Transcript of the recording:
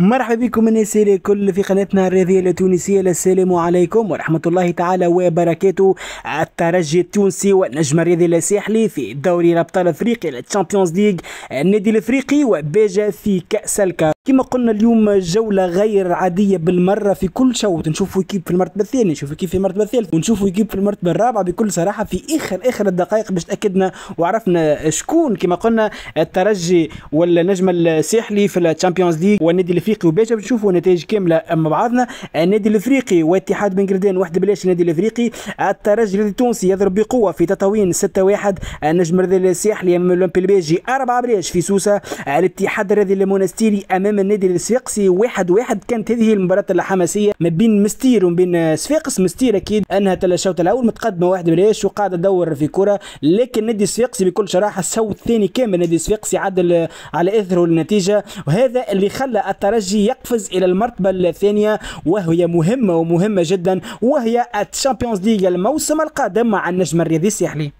مرحبا بكم الناس الكل في قناتنا الرياضية التونسية السلام عليكم ورحمة الله تعالى وبركاته الترجي التونسي والنجم الرياضي الساحلي في دوري الأبطال الأفريقي للتشامبيونز ليغ النادي الأفريقي وباجا في كأس الكاف كما قلنا اليوم جولة غير عادية بالمرة في كل شوط نشوفوا كيف في المرتبة الثانية نشوفوا كيف في المرتبة الثالثة ونشوفوا كيف في المرتبة الرابعة بكل صراحة في آخر آخر الدقائق باش تأكدنا وعرفنا شكون كما قلنا الترجي والنجم الساحلي في التشامبيونز ليغ والنادي الأفريقي الافريقي وباش نشوفوا نتائج كامله مع بعضنا النادي الافريقي واتحاد بنجردان واحد وحده بلاش النادي الافريقي الترجي التونسي يضرب بقوه في تطاوين 6 1 النجم الرياضي الساحلي امام الاولمبي البيجي 4 بلاش في سوسه الاتحاد الرياضي المونستيري امام النادي السفيقسي 1 1 كانت هذه المباراه الحماسيه ما بين مستير وما بين صفاقس مستير اكيد انها تلا الشوط الاول متقدمه واحد بلاش وقاعده تدور في كره لكن النادي السفيقسي بكل صراحه الشوط الثاني كامل النادي السفيقسي عدل على اثره النتيجه وهذا اللي خلى الترجي الترجي يقفز الى المرتبه الثانيه وهي مهمه ومهمه جدا وهي الشامبيونز ليغ الموسم القادم مع النجم الرياضي الساحلي